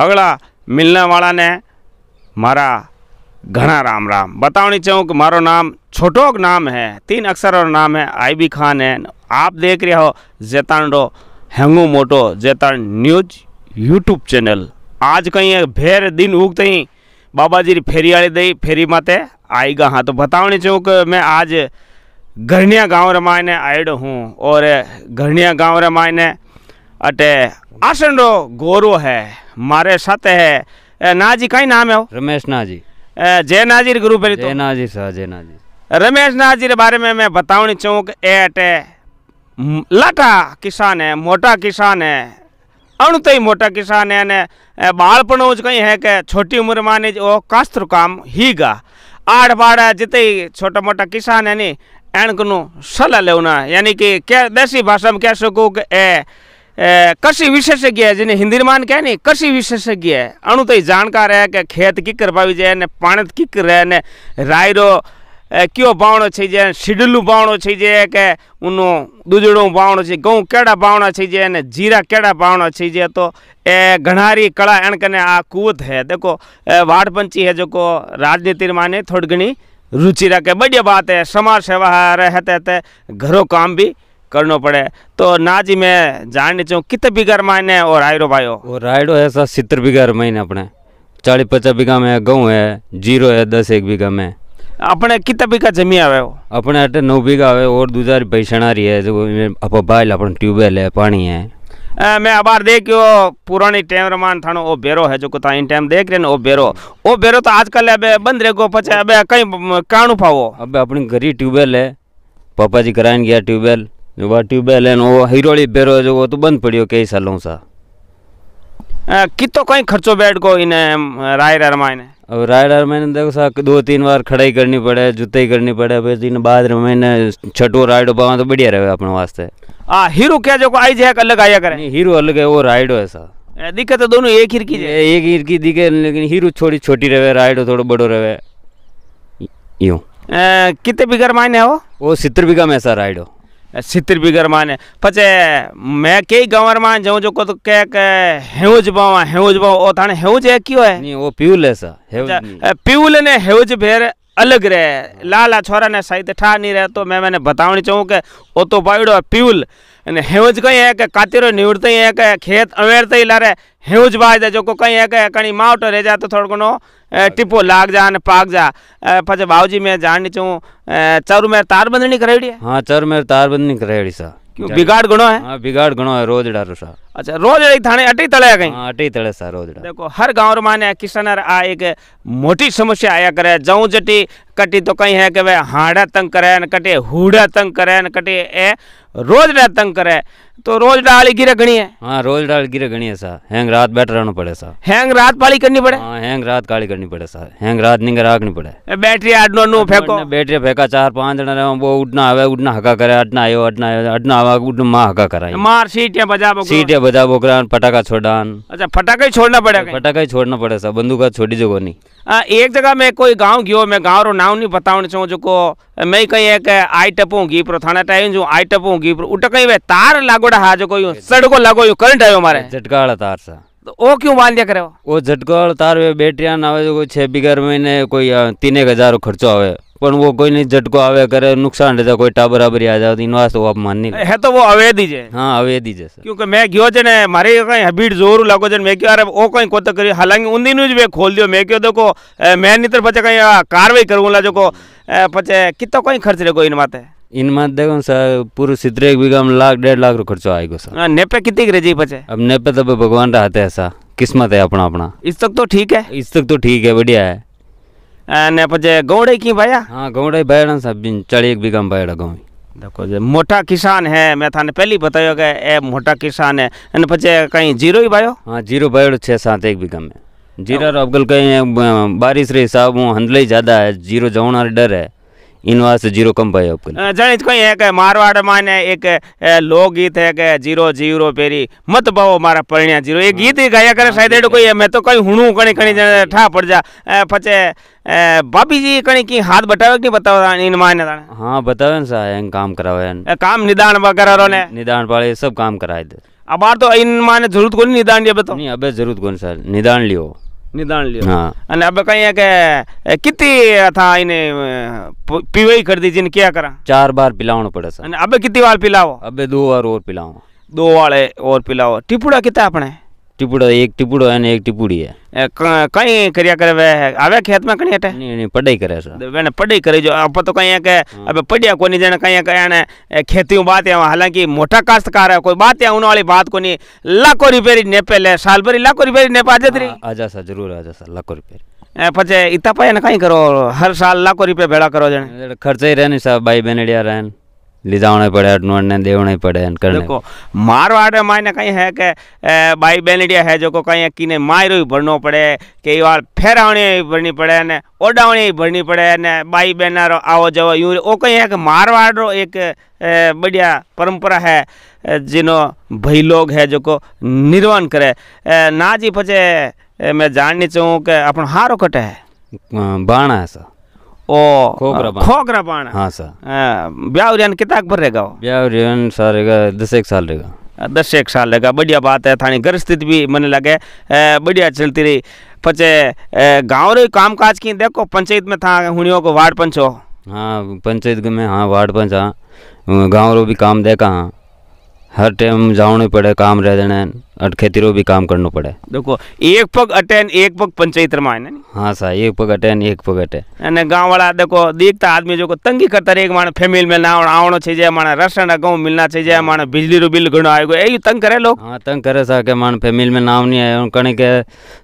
मिलने वाला ने मारा घना राम राम बतावनी चाहूँ कि मारो नाम नाम है तीन નામ હે नाम है आई હે खान है आप देख रहे हो जैतान જેતાંડો हेंगू मोटो जेतान न्यूज यूट्यूब चैनल आज कहीं भेर दिन उगते ही बाबा जी फेरियाली दई फेरी माते आएगा हाँ तो बतावनी कि मैं आज घरणिया गाँव रे मायने आयडो हूँ और घरणिया गाँव रे मायने अटे आसन रो गोरो है मारे साथ है ना जी कई नाम है रमेश ना जी जय नाजीर गुरु पहले तो। जय तो नाजी सर जय नाजी रमेश नाजीर के बारे में मैं बतावनी चाहूँ कि एट लटा किसान है मोटा किसान है अणुत ही मोटा किसान है ने बालपण ज कहीं है कि छोटी उम्र में ने वो कास्त्र काम ही गा आड़ बाड़ जिते ही छोटा मोटा किसान है नी एणकनु सलाह लेना यानी कि क्या देसी भाषा में कह सकूँ कि ए कृषि विशेषज्ञ है जिन्हें हिंदी मान क्या नहीं कृषि विशेषज्ञ है अणु तो जानकार है कि खेत किकर पावी जाए ने पाणत किकर रहे ने राय रो क्यों बावणो चाहिए शिडलू बावणो चाहिए कि उन दूजड़ो बावणो चाहिए गेहूँ केड़ा बावणा चाहिए ने जीरा केड़ा बावणा चाहिए तो ए घणारी कला एण कने आ कुवत है देखो वाडपंची है जो को राजनीति माने थोड़ी घनी रुचि रखे बढ़िया बात है समाज सेवा रहते घरों काम भी करना पड़े तो ना जी मैं जानने चाहूँ कितने बीघा मायने और रायडो भाई हो रायडो है सर सितर बीघा महीने अपने चालीस पचास बीघा में गेहूँ है जीरो है दस एक बीघा में अपने कितना बीघा जमी आवे हो अपने अटे नौ बीघा आवे और दूसरा रही है जो अपा बाइल अपन ट्यूबवेल है पानी है आ, मैं अबार यो पुरानी टाइम रमान थानो ओ बेरो है जो कुता इन टाइम देख रहे ओ बेरो ओ बेरो तो आजकल अबे बंद रह गो पचे अबे कहीं कानू पावो अबे अपनी घरी ट्यूबवेल है पापा जी कराइन गया ट्यूबवेल जो बार ट्यूबवेल है वो हीरोली बेरो जो वो तो बंद पड़ी हो कई सालों सा कितो कहीं खर्चो बैठ गो इन्हें राय रामायण अब राय रामायण देखो सा दो तीन बार खड़ाई करनी पड़े जुताई करनी पड़े फिर दिन बाद महीने छठो राइडो पाव तो बढ़िया रहे अपने वास्ते हाँ हीरो क्या जो आई जाए अलग आया करें हीरो अलग है वो राइडो है सा दिक्कत तो दोनों एक हिरकी एक हिरकी दिखे लेकिन हीरो छोटी छोटी रहे राइडो थोड़ा बड़ो रहे यूँ कितने बिगर मायने है वो वो सितर बिघा में ऐसा राइडो સિત્તેર વીઘરમાં ને પછી મેં કઈ ગંવરમાં જઉં જો તો કે હેવું બાવા હેવું બાવા ઓ થાણે હેવું જ કયો હે નહીં ઓ પીવલે છે પીવલે ને હેવું જ ભેર अलग रहे लाला छोरा ने सही ठा नहीं रहे तो मैं मैंने बतावनी चाहूँ के ओ तो बाइडो पीवल ने हेवज कहीं है कि कातिरो निवड़ते ही है कि खेत अवेरते ही लारे हेवज बाज जो को कहीं है कि कहीं मावट रह जाए तो थोड़ा घणो टिपो लाग जा पाक जा पछ भाऊजी मैं जान चाहूँ चारू में तार बंदनी कराई है हाँ चारू में तार बंदनी कराई सा क्यों बिगाड़ घणो है हाँ बिगाड़ घणो है रोज डारो सा अच्छा रोज अड़ी थाने अटी तले गई हाँ अटी तले सा रोज देखो हर गांव रे माने किसानर आ एक मोटी समस्या आया करे जाऊं जटी कटी तो कहीं है कि वे हाड़ा तंग करे न कटे हुड़ा तंग करे न कटे ए रोज डा तंग करे तो रोज डाली गिरे घणी है हाँ रोज डाल गिरे घणी है सा हैंग रात बैठ रहना पड़े सा हैंग रात पाली करनी पड़े हाँ हैंग रात काली करनी पड़े सा हैंग रात निंग राखनी पड़े बैटरी आडनो नो फेंको बैटरी फेंका चार पांच जना रहो वो उड़ना आवे उड़ना हका करे अटना आयो अटना आयो अटना आवा उड़ना माँ हका कराई मार सीटियां बजा बोकरा सीटियां बजा बोकरा पटाखा छोड़ान अच्छा पटाखा ही छोड़ना पड़े पटाखा ही छोड़ना पड़े सा बंदूक छोड़ी जगह नहीं आ, एक जगह मैं कोई गांव गयो मैं गांव रो नाम नहीं बतावण चाहूँ जो को मैं कहीं एक आई टपू गी पर थाना टाइम जो आई टपू गी पर उठ कहीं वे तार लाग बड़ा हाज को यूं सड़को लगो यू करंट आयो मारे झटका वाला तार सा तो ओ क्यों बांध लिया करे वो वो झटका वाला तार वे बैटरियां आवे जो कोई 6 बिगर महीने कोई 3000 एक खर्चो आवे पर वो कोई नहीं झटको आवे करे नुकसान रे कोई टाबर आबरी आ जाओ इन वास्ते वो आप मान नहीं है तो वो अवे दीजे हां अवे दीजे सर क्योंकि मैं गयो जने मारे कई हबीट जोर लागो जन मैं क्यों अरे वो कई कोत करी हालांकि उन दिन भी खोल दियो मैं क्यों देखो मैं नहीं बचे पचे कई कार्रवाई करूंगा जो को पचे कितना कोई खर्च रे कोई इन माते इन मत देखो सर पूरे सितरे एक बीघा में लाख डेढ़ लाख रो खर्चो आएगा सर हाँ, नेपे कितनी रह जी बचे अब नेपे तो भगवान रहते हैं सर किस्मत है अपना अपना इस तक तो ठीक है इस तक तो ठीक है बढ़िया है ने पजे गौड़े की भाया हाँ गौड़े भाया सब चढ़ी एक बीघा में भाया गाँव देखो जे मोटा किसान है मैं थाने पहली बतायो कि ए मोटा किसान है ने पचे कहीं जीरो ही भायो हाँ जीरो भायो छः सात एक बीघा में जीरो अब कल कहीं बारिश रे हिसाब हंडले ही ज़्यादा है जीरो जवना डर है इनवास जीरो कम पाए आपको जनित कोई एक मारवाड़ माने एक लोक गीत है के जीरो जीरो पेरी मत पाओ मारा परिणिया जीरो ये हाँ। गीत ही गाया करे शायद एडो कोई मैं तो कई हुणू कणी कणी हाँ। ठा पड़ जा पचे भाभी जी कणी की हाथ बटावे की बताओ इन माने ताने हां बतावे सा काम करावे काम निदान वगैरह ने निदान पाले सब काम कराए अब तो इन माने जरूरत को निदान ये बताओ नहीं अबे जरूरत कोन सर निदान लियो निदान लियो हाँ। अब कही है के कितनी था इन्हें पीवे ही कर दीजिए क्या करा चार बार पिलाना पड़े सर अब कितनी बार पिलाओ अबे दो बार और पिलाओ दो वाले और पिलाओ टिपुड़ा कितना अपने टिपुड़ो एक टिपुड़ो है एक टिपुड़ी है कई करिया करे वे आवे खेत में कणी हटे नहीं नहीं पढ़ाई करे सर वेने पढ़ाई करे जो आप तो कहीं के अब पढ़िया कोनी जने कहीं के आने खेती बात है हालांकि मोटा काश्तकार है कोई बात है उन वाली बात कोनी लाखों रिपेरी नेपे ले साल भरी लाखों रिपेरी नेपे आ जाती आ सर जरूर आ जा सर लाखों रिपेरी पचे इतना पाया ना कहीं करो हर साल लाखों रुपये भेड़ा करो जने खर्चा ही रहने साहब भाई बहनेड़िया रहन લીધાવણે પડે અટનોડને દેવણે પડે કરીને देखो मारवाड़ मायने कहीं है कि बाई बेनडिया है जो को कहीं किने मायरो भरनो पड़े कई बार फेरावणी भरनी पड़े ने ओडावणी भरनी पड़े ने बाई बेनारो आओ जाओ यूं ओ कहीं है कि मारवाड़ रो एक बढ़िया परंपरा है जिनो भई लोग है जो को निर्वहन करे ना जी पचे मैं जाननी चाहूँ कि अपन हारो कटे है बाणा है सर ओ ಖೋಗ್ರ ಬಾಣ ಹಾಂ ब्यावरियन ब्यावरियन सर दस एक साल रहेगा दस एक साल रहेगा बढ़िया बात है थानी घर स्थिति भी मन लगे बढ़िया चलती रही पचे गाँव रे काम काज की देखो पंचायत में था हुनियों को वार्ड पंच हो हाँ पंचायत में हाँ वार्ड पंच हाँ गाँव रो भी काम देखा हाँ हर टाइम जाना पड़े काम रह देना खेती रो भी काम करना पड़े देखो एक पग अटेन एक पग पंचायत में हाँ सर एक पग अटेन एक पग अटेन गाँव वाला देखो देखता आदमी जो को तंगी करता रहे माने फैमिली में ना आवणो छे जाए माने राशन गाँव मिलना छे जाए माने बिजली रो बिल घणो आएगो ए तंग करे लोग हाँ तंग करे सा के माने फैमिली में नाम नहीं आए कणे के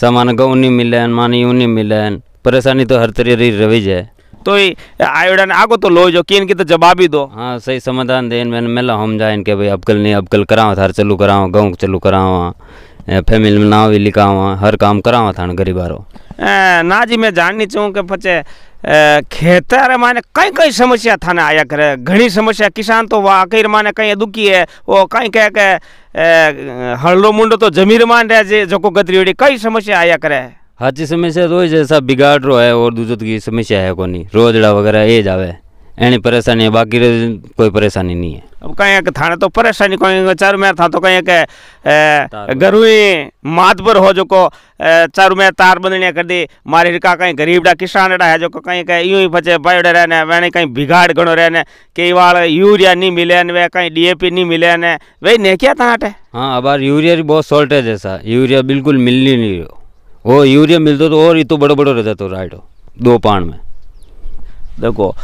सामान गाँव नहीं मिले माने यूं नहीं मिले परेशानी तो हर तरह रही रही जाए तो आयोडन आगो तो लो जो कि इनकी तो ही दो हाँ सही समाधान दे मैंने मिला हम जाए इनके भाई अबकल नहीं अबकल कराओ थार चालू कराओ गाँव चलू कराओ फैमिली में नाव भी लिखाओ हर काम कराओ था गरीबारो ना जी मैं जाननी चाहूँ कि पचे खेतर माने कई कई समस्या थाने आया करे घनी समस्या किसान तो कई माने कई दुखी है वो कई कह के हल्लो मुंडो तो जमीर मान रहे जो गदरी कई समस्या आया करे हाची समस्या तो जैसा बिगाड़ रो है और दूसरों की समस्या है को नहीं रोजड़ा वगैरह ये जावे एनी परेशानी है बाकी कोई परेशानी नहीं है अब कहीं एक थाने तो परेशानी कोई चारू में था तो कहीं के गरुई मात पर हो जो को चारू में तार बंदने कर दी मारे का कहीं गरीब डा किसान डा है जो को कहीं कहीं यूं ही बचे बायोडे रहने वैने कहीं बिगाड़ गणो रहने कई वाल यूरिया नहीं मिले ने वे कहीं डीएपी नहीं मिले ने वही ने क्या था हाँ अब यूरिया की बहुत शॉर्टेज है यूरिया बिल्कुल मिल नहीं रही वो यूरिया मिलता तो और ही तो बड़ो बड़ो रहता तो राइट दो पान में देखो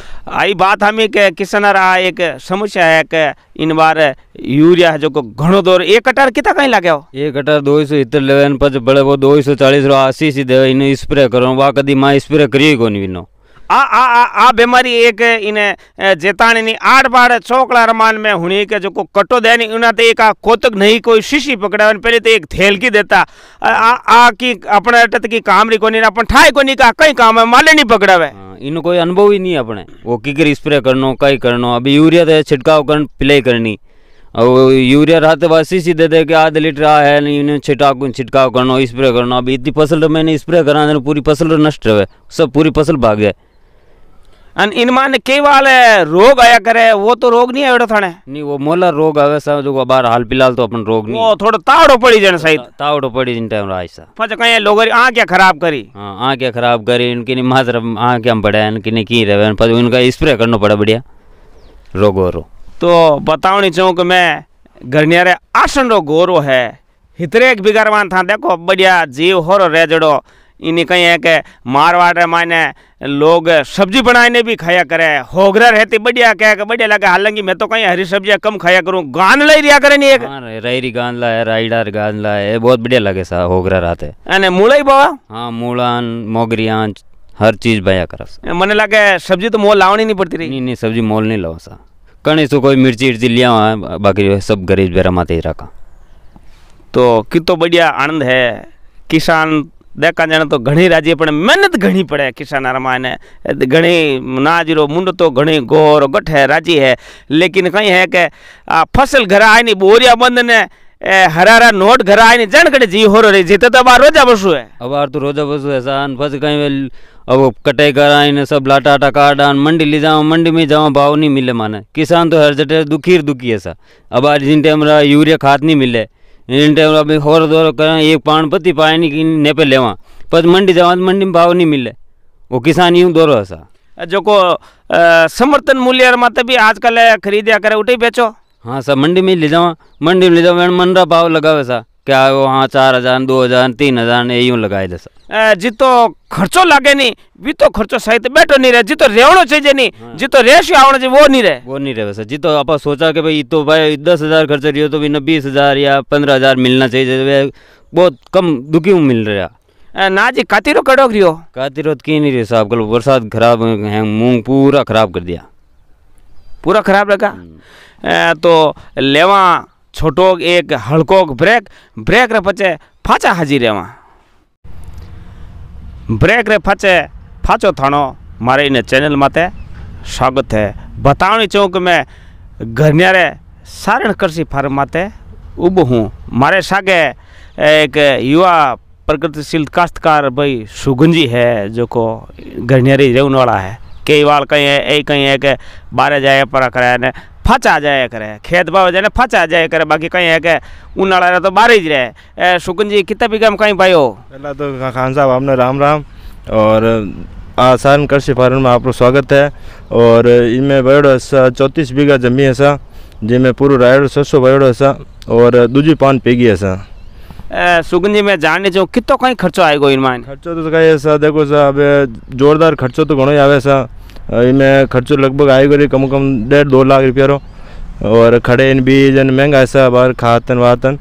आई बात हम एक किसान रहा एक समस्या है कि इन बार यूरिया है जो को घणो दौर एक कटार कितना कहीं लगे हो एक कटार दो सौ इतर लेवन पच बड़े वो दो सौ चालीस रो अस्सी सी दे इन स्प्रे करो वाह कदी माँ स्प्रे करी कोनी विनो आ आ આ આ બીમારી એક ઇને જેતાણીની આઠ બાર रमान में મેં के जो જો કટો દેની ઉના તો એક આ કોતક નહીં કોઈ શીશી પકડાવે પહેલી તો એક થેલકી દેતા આ આ કી આપણે અટત કી કામરી કોની આપણ ઠાય કોની કા કઈ કામ માલે नहीं પકડાવે हाँ, इनो कोई अनुभव ही नहीं अपने वो किकर स्प्रे करनो कई करनो अभी यूरिया तो छिड़काव कर प्ले करनी और यूरिया रहते बस शीशी दे दे के आधे लीटर आ है नहीं छिटाक छिटकाव करना स्प्रे करना अभी इतनी फसल तो मैंने स्प्रे करा पूरी फसल तो नष्ट रहे सब पूरी फसल भाग जाए अन इनमान केवाल है रोग आया करे वो तो रोग नहीं आयो थाने नहीं वो मोलर रोग आवे समझो जो बार हाल फिलहाल तो अपन रोग नहीं वो थोड़ा तावड़ो पड़ी जन सही तावड़ो पड़ी जिन टाइम राज सा पच कहे लोग आ क्या खराब करी हां आ क्या खराब करी इनकी नि माजर आ क्या पड़े इनकी नि की रहे पर उनका स्प्रे करनो पड़े बढ़िया रोग रो तो बतावनी चाहूँ कि मैं घरनियारे आसन रो गोरो है हितरे एक बिगारवान था देखो बढ़िया जीव होरो रेजड़ो इन्हें कहीं है कि मारवाड़ मायने लोग सब्जी बनाने भी खाया करे होगरा रहती बढ़िया क्या के बढ़िया लगे हालांकि मैं तो कहीं हरी सब्जियां कम खाया करूँ गान ले रिया करे नहीं एक हाँ, रैरी गान ला है राइडार गान ला है बहुत बढ़िया लगे सा होगरा रहते अने मूला ही बाबा हाँ मूलान मोगरियां हर चीज बया कर मैंने लगे सब्जी तो मोल लावनी नहीं पड़ती रही नहीं नहीं सब्जी मोल नहीं लाओ सा कहीं सो कोई मिर्ची इर्ची लिया हुआ बाकी सब गरीब बेरा माते ही रखा तो कितो बढ़िया आनंद है किसान દેકા જાણે તો ઘણી રાજી પણ મહેનત ઘણી પડે કિસાનારમાં એને ઘણી નાજરો મુંડ તો ઘણી ઘોર ગઠ હે રાજી હે લેકિન કંઈ હે કે આ ફસલ ઘરા આની બોરિયા બંધ ને એ હરારા નોટ ઘરા આની જાણ કડે જી હોરો રે જીતે તો બાર રોજા બસુ હે અબાર તો રોજા બસુ હે સાન પછી કઈ अब कटाई कराने सब लाटा आटा काटान मंडी ले जाओ मंडी में जाओ भाव नहीं मिले माने किसान तो हर जगह दुखी दुखी है सा अब आज जिन टाइम यूरिया खाद नहीं मिले इन टाइम अभी एक पान पत्ती पाए नहीं कि नेपे लेवा पर मंडी जावा तो मंडी में भाव नहीं मिले वो किसान यूँ दोरो ऐसा जो समर्थन मूल्य मत भी आजकल खरीदिया करे उठे बेचो हाँ सर मंडी में ले जावा मंडी में ले जाओ मंडरा भाव लगावे सा क्या वो हाँ चार हजार दो हजार तीन हजार ने यूं लगाए दस जी तो खर्चो लगे नहीं भी तो खर्चो सहित बैठो नहीं रहे जी तो रेवणो चाहिए नहीं हाँ। जी तो रेशियो आवणो चाहिए वो नहीं रहे वो नहीं रहे वैसे जी तो आप सोचा कि भाई तो भाई दस हजार खर्च रही हो तो भी ना बीस हजार या पंद्रह हजार मिलना चाहिए बहुत कम दुखी में मिल रहा ना जी कातिरो कड़ोक रही हो कातिरो की नहीं रही साहब कल बरसात खराब है मूंग पूरा खराब कर दिया पूरा खराब लगा हम्म। तो लेवा छोटो एक हल्को ब्रेक ब्रेक रे पचे फाचा हाजिर है वहाँ ब्रेक रे फाचे फाचो थानो मारे इन चैनल माते स्वागत है बतावनी मैं में घरियारे सारण कृषि फार्म माते उब हूँ मारे सागे एक युवा प्रकृतिशील काश्तकार भाई सुगुन है जो को घरियारी रेवन वाला है कई बार कहीं है एक कहीं है कि बारह जाए पर कराया फच आ जाए करे खेत જાય કરે फच आ जाए करे बाकी कहीं है के કઈ હે तो ઉનાળા તો બારી જ जी कितना સુકનજી કિતા कहीं भाई हो पहला तो खान साहब आपने राम राम और आसान कृषि फार्म में आपको स्वागत है और इनमें बड़ो ऐसा चौंतीस बीघा जमी ऐसा जिनमें पूरो रायड़ो ससो बड़ो ऐसा और दूजी पान पेगी ऐसा सुगन जी मैं जानने चाहूँ कितना कहीं खर्चो आएगा इनमें खर्चो तो कहीं ऐसा देखो सा अब जोरदार खर्चो तो घणो ही आवे सा इनमें खर्चो लगभग आएगा रही कम कम डेढ़ दो लाख रुपया रो और खड़े इन बीज इन महंगा ऐसा बार खातन वातन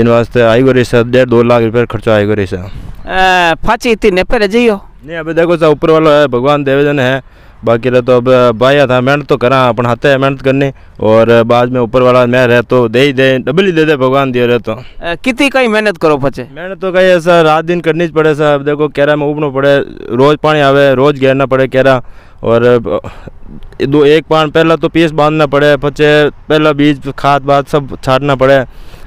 इन वास्ते आई गई सर डेढ़ दो लाख रुपया खर्चो आएगा गई सर फाची इतनी नेपर है जी नहीं अभी देखो सर ऊपर वाला है भगवान देवजन है बाकी रहे तो अब बाया था मेहनत तो करा अपन हाथ है मेहनत करनी और बाद में ऊपर वाला मैं रह तो दे ही दे डबल ही दे दे भगवान दिए रहे तो कितनी कहीं मेहनत करो पचे मेहनत तो कहीं ऐसा रात दिन करनी पड़े सर अब देखो कैरा में उबनो पड़े रोज पानी आवे रोज घेरना पड़े कैरा और दो एक पान पहला तो पीस बांधना पड़े पचे पहला बीज खाद बात सब छाटना पड़े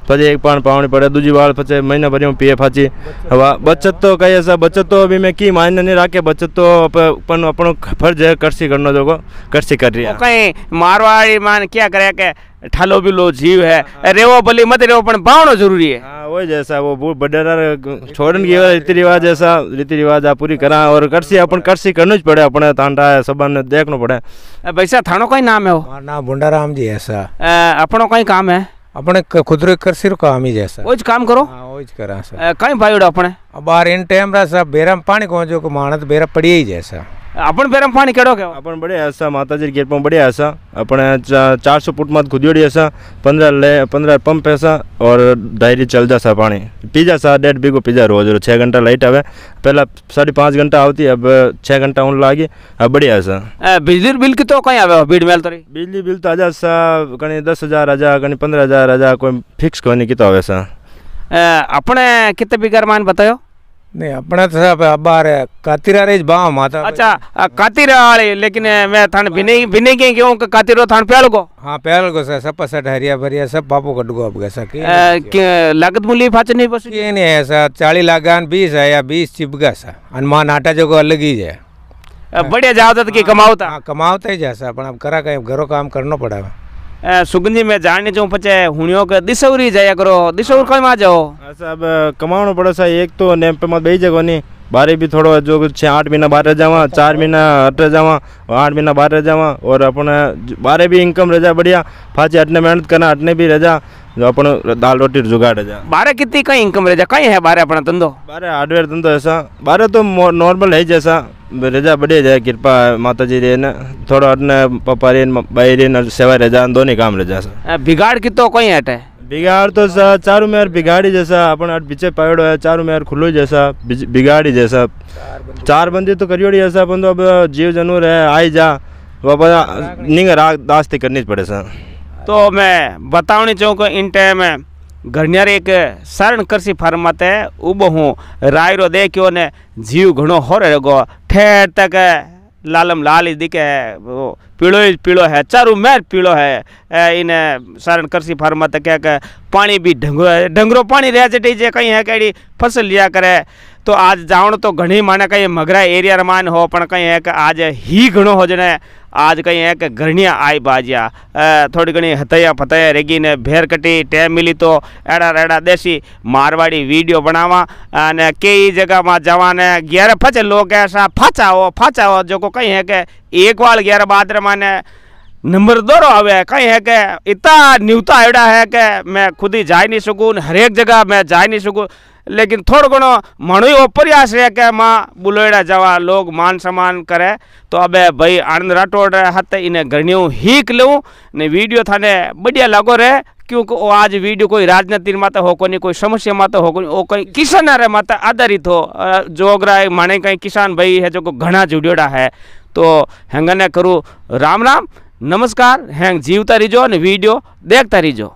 पचे एक पान पावनी पड़े दूजी बार पचे महीना भर में पिए फाची हवा तो बचत तो कही ऐसा बचत तो अभी मैं की मायने नहीं रखे बचत तो अपन अपन फर्ज है कृषि करना जो कृषि कर रही है मारवाड़ी मान क्या करे के ઠાળો બીલો જીવ હે રેવા બલી મત રેવા પણ બાવણો જરૂરી હે હા હોય જેસા વો ભૂડ બડારા છોડન કેવા ઇત રીવા જેસા રીતિ રિવાજ આ પૂરી કરા ઓર કરસી આપણ કરસી કરનો જ પડે આપણે તાંડા સબાન દેખનો પડે એ પૈસા થાણો કઈ નામ હે માર નામ ભુંડારામજી હેસા આપણો કઈ કામ હે આપણે ખુદરે કરસી નું કામ ઈ જેસા ઓઈજ કામ કરો હા ઓઈજ કરા સા કઈ ભાઈડો આપણે બહાર ઇન ટેમરા સા ભેરામ પાણી કોજો કે માણત ભેરા પડી જૈ જેસા આપણ પેરમ પાણી કેડો કે આપણ બડે આસા માતાજી गेट पर बड़े ऐसा अपन 400 फुट मत खुदियोड़ी ऐसा 15 ले 15 पंप ऐसा और डायरी चल जासा पानी पिज्जा सा डेढ़ बीघो पिज्जा रोज रोज 6 घंटा लाइट आवे पहला साढ़े घंटा आवती अब 6 घंटा उन लागे अब बढ़िया सा बिजली बिल की तो कहीं आवे बीड मेल तरी बिजली बिल तो आजा सा कहीं 10000 आजा कहीं 15000 आजा कोई फिक्स कोनी की तो आवे सा अपने कितने बिगर मान बतायो नहीं अपना तो सब अब बार है कातिरा रे बा माता अच्छा आ, कातिरा वाले लेकिन मैं थाने भिने भिने के क्यों कातिरो थान पहल को हां पहल को सर सब सट हरिया भरिया सब पापो कट गो अब कैसा के लागत मूल्य फाच नहीं बस ये नहीं है सर 40 लागान 20 है या 20 चिपगा सा हनुमान आटा जो को अलग ही है बढ़िया जावत की हाँ, कमावता हां कमावता ही जैसा अपन अब करा कहीं घरों काम करना पड़ा है सुगंधी में जाने जो पचे हुणियों के दिसौरी जाया करो दिसौर हाँ। कमा जाओ सब कमाणो पड़ो सा एक तो नेम पे मत बेई जगो नहीं बारे भी थोड़ा जो कुछ आठ महीना बाहर जावा चार महीना हट जावा आठ महीना बाहर जावा और अपने बारे भी इनकम रजा बढ़िया फाची हटने मेहनत करना हटने भी रजा जो अपन दाल रोटी जुगाड़ जा बारह कितनी कहीं इनकम रजा कहीं है बारह अपना धंधो बारह हार्डवेयर धंधो ऐसा बारह तो नॉर्मल है जैसा रजा बढ़िया जाए कृपा माता जी रे थोड़ा अपने पापा रेन भाई रे सेवा रजा दोनों काम रजा बिगाड़ कितो कहीं हटे बिगाड़ तो चारू में बिगाड़ी जैसा अपन आठ पीछे पायड़ो है चारू में खुलो जैसा बिगाड़ी जैसा चार बंदी तो करियो जैसा अपन तो अब जीव जानवर है आई जा वापस निंग राग दास्ती करनी पड़े सर तो मैं बतावनी चाहूँ इन टाइम एक ઘણિયાર એક સારણ કરસી ફાર્મ માતે ઊભો હું રાયરો દેખ્યો ને જીવ ઘણો હોરે ठेर तक लालम लाल दिखे वो पीड़ो ही पीड़ो है चारों मेर पीड़ो है इन सारण कृषि फार्म में तो क्या कह पानी भी ढंग है ढंगरो पानी रह जटी जे कहीं है कहीं फसल लिया करे तो आज जाओ तो घनी माने कहीं मगरा एरिया मान हो पण कहीं है कि आज ही घणो हो जाए आज कहीं है कि घरणिया आई बाजिया थोड़ी घनी हथैया फतया रेगी ने भेर कटी टेम मिली तो एड़ा रेड़ा देसी मारवाड़ी वीडियो बनावा कई जगह में जवाने ग्यारह फचे लोग ऐसा फाचा हो फाचा हो जो को कहीं है कि एक वाल ग्यारह बादर माने नंबर रो आवे कहीं है कि इतना न्यूता आयोडा है कि मैं खुद ही जा नहीं सकूँ हरेक जगह मैं जा नहीं सकूँ लेकिन थोड़ा घो मणो ही प्रयास रहे कि माँ बुलेड़ा जावा लोग मान सम्मान करे तो अब भाई आनंद राठौड़ हत इन्हें घणियों हीक लूँ ने वीडियो थाने बढ़िया लगो रहे क्योंकि वो आज वीडियो कोई राजनीति तो हो नहीं कोई समस्या तो हो नहीं वो कहीं किसान रहे माता आधारित हो जोगरा माने कहीं किसान भाई है जो को घना जुड़ियोड़ा है તો હેંગને કરું રામ રામ નમસ્કાર હેંગ જીવતા રહીજો અને વિડીયો દેખતા રહીજો